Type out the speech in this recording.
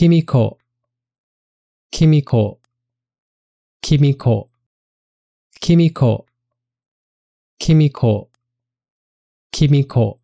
君子、君子、君子、君子、